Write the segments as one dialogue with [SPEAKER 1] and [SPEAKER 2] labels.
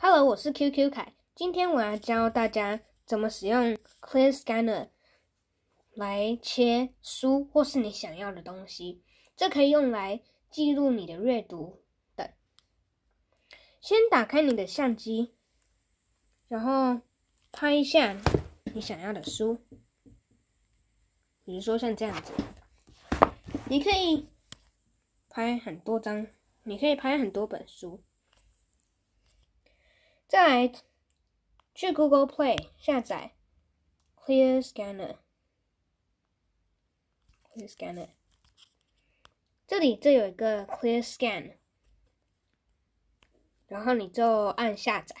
[SPEAKER 1] Hello，我是 QQ 凯。今天我要教大家怎么使用 Clear Scanner 来切书或是你想要的东西。这可以用来记录你的阅读等。先打开你的相机，然后拍一下你想要的书，比如说像这样子。你可以拍很多张，你可以拍很多本书。在去 Google Play 下载 Clear Scanner。Clear Scanner。这里这有一个 Clear Scan，然后你就按下载。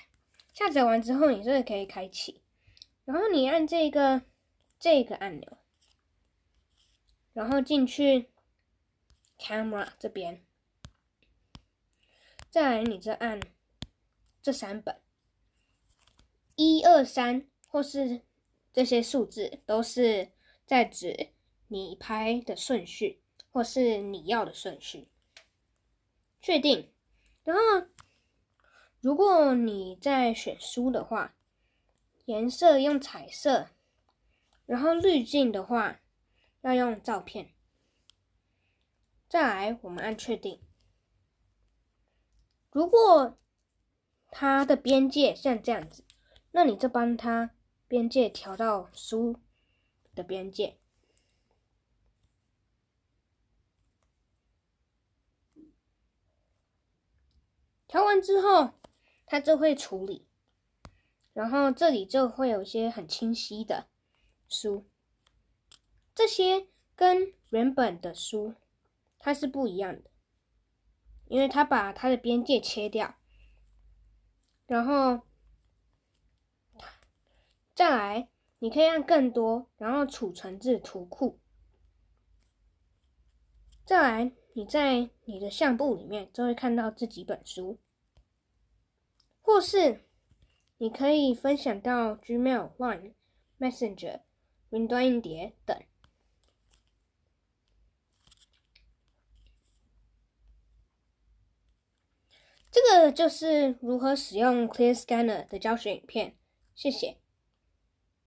[SPEAKER 1] 下载完之后你这里可以开启，然后你按这个这个按钮，然后进去 Camera 这边，再来你再按。这三本，一二三，或是这些数字，都是在指你拍的顺序，或是你要的顺序。确定。然后，如果你在选书的话，颜色用彩色，然后滤镜的话要用照片。再来，我们按确定。如果它的边界像这样子，那你就帮它边界调到书的边界，调完之后，它就会处理，然后这里就会有一些很清晰的书，这些跟原本的书它是不一样的，因为它把它的边界切掉。然后，再来，你可以按更多，然后储存至图库。再来，你在你的相簿里面就会看到这几本书，或是你可以分享到 Gmail、Line、Messenger、云端硬碟等。就是如何使用 Clear Scanner 的教学影片，谢谢。